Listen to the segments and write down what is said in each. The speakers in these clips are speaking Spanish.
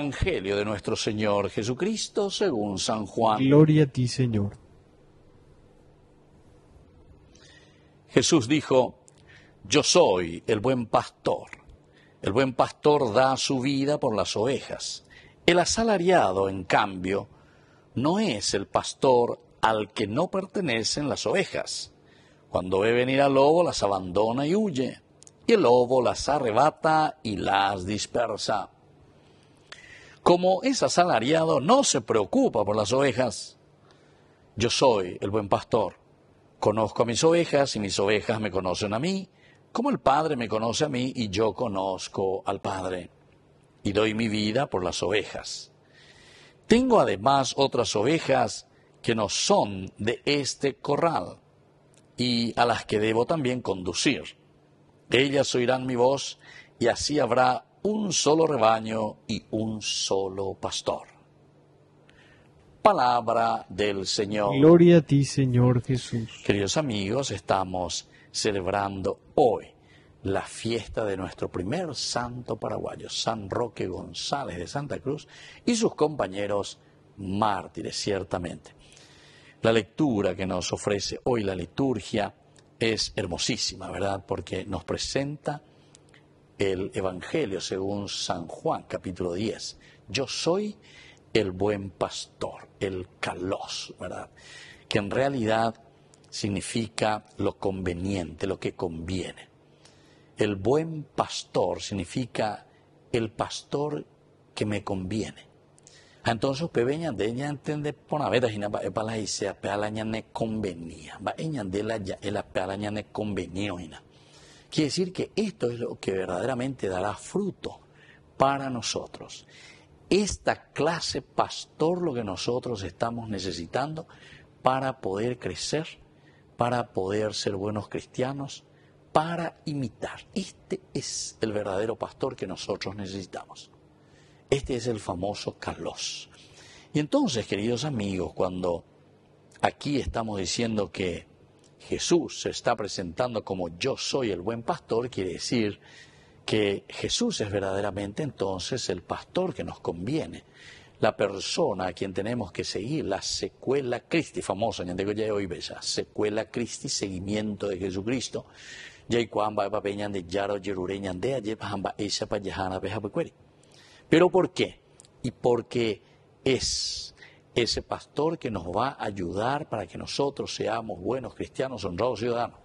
Evangelio de nuestro Señor Jesucristo según San Juan. Gloria a ti, Señor. Jesús dijo, Yo soy el buen pastor. El buen pastor da su vida por las ovejas. El asalariado, en cambio, no es el pastor al que no pertenecen las ovejas. Cuando ve venir al lobo las abandona y huye, y el lobo las arrebata y las dispersa. Como es asalariado, no se preocupa por las ovejas. Yo soy el buen pastor. Conozco a mis ovejas y mis ovejas me conocen a mí, como el Padre me conoce a mí y yo conozco al Padre. Y doy mi vida por las ovejas. Tengo además otras ovejas que no son de este corral y a las que debo también conducir. Ellas oirán mi voz y así habrá un solo rebaño y un solo pastor. Palabra del Señor. Gloria a ti, Señor Jesús. Queridos amigos, estamos celebrando hoy la fiesta de nuestro primer santo paraguayo, San Roque González de Santa Cruz, y sus compañeros mártires, ciertamente. La lectura que nos ofrece hoy la liturgia es hermosísima, ¿verdad? Porque nos presenta el Evangelio según San Juan, capítulo 10. Yo soy el buen pastor, el calos, ¿verdad? Que en realidad significa lo conveniente, lo que conviene. El buen pastor significa el pastor que me conviene. Entonces pebeña de de entender por una vez para la isea para la convenía, va de la ya la la convenía Quiere decir que esto es lo que verdaderamente dará fruto para nosotros. Esta clase pastor lo que nosotros estamos necesitando para poder crecer, para poder ser buenos cristianos, para imitar. Este es el verdadero pastor que nosotros necesitamos. Este es el famoso Carlos. Y entonces, queridos amigos, cuando aquí estamos diciendo que Jesús se está presentando como yo soy el buen pastor, quiere decir que Jesús es verdaderamente entonces el pastor que nos conviene, la persona a quien tenemos que seguir, la secuela Christi, famosa en ya hoy bella, secuela Christi, seguimiento de Jesucristo. Pero ¿por qué? Y porque es ese pastor que nos va a ayudar para que nosotros seamos buenos cristianos, honrados ciudadanos.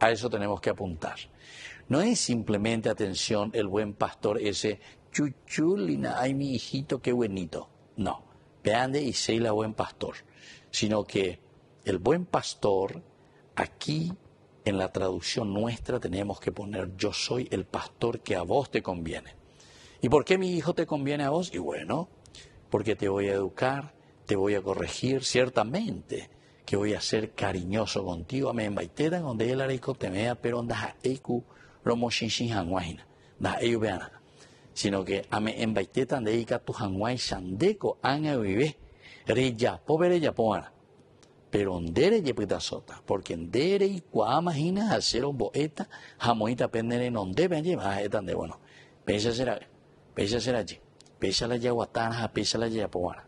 A eso tenemos que apuntar. No es simplemente, atención, el buen pastor ese chuchulina, ay mi hijito, qué buenito. No, vean y la buen pastor, sino que el buen pastor, aquí en la traducción nuestra tenemos que poner yo soy el pastor que a vos te conviene. ¿Y por qué mi hijo te conviene a vos? Y bueno, porque te voy a educar, te voy a corregir ciertamente, que voy a ser cariñoso contigo. Amén. envaitetan donde el te vea, pero andas eiku romo shinshin hanguajina. Da eyu beana. Sino que ame en de ica tu hanguai sandeko anga vive. Reya, pobre ya poana. Pero andere yepita sota, porque en y cuama hacer un boeta, jamoita pendere non deben llevar, etan de bueno. Pesa será, pesa será allí, pesa la yaguatana, pesa la yapoana.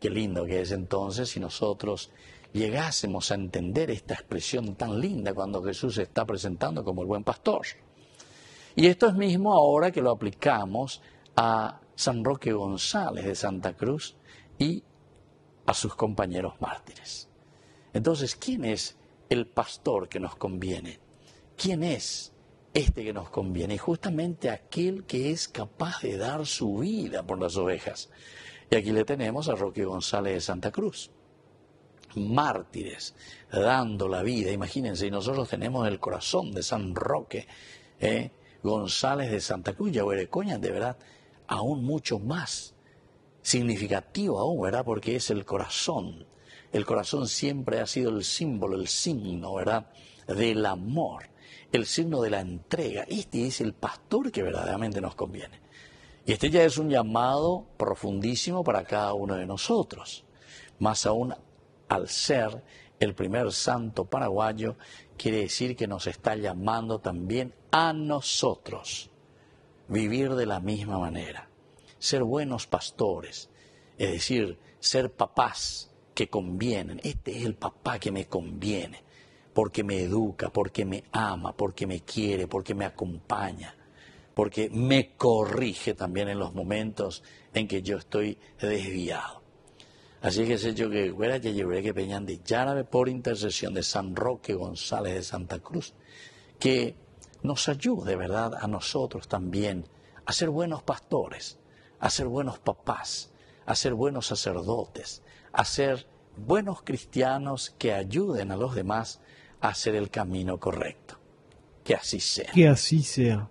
Qué lindo que es entonces si nosotros llegásemos a entender esta expresión tan linda cuando Jesús se está presentando como el buen pastor. Y esto es mismo ahora que lo aplicamos a San Roque González de Santa Cruz y a sus compañeros mártires. Entonces, ¿quién es el pastor que nos conviene? ¿Quién es este que nos conviene? justamente aquel que es capaz de dar su vida por las ovejas. Y aquí le tenemos a Roque González de Santa Cruz. Mártires, dando la vida, imagínense, y nosotros tenemos el corazón de San Roque, ¿eh? González de Santa Cruz, coña, de verdad, aún mucho más significativo aún, ¿verdad? Porque es el corazón. El corazón siempre ha sido el símbolo, el signo, ¿verdad? Del amor, el signo de la entrega. Este es el pastor que verdaderamente nos conviene. Y este ya es un llamado profundísimo para cada uno de nosotros, más aún al ser el primer santo paraguayo, quiere decir que nos está llamando también a nosotros vivir de la misma manera, ser buenos pastores, es decir, ser papás que convienen. Este es el papá que me conviene, porque me educa, porque me ama, porque me quiere, porque me acompaña porque me corrige también en los momentos en que yo estoy desviado. Así que sé yo que fuera que llevaré que de por intercesión de San Roque González de Santa Cruz, que nos ayude, ¿verdad?, a nosotros también a ser buenos pastores, a ser buenos papás, a ser buenos sacerdotes, a ser buenos cristianos que ayuden a los demás a hacer el camino correcto. Que así sea. Que así sea.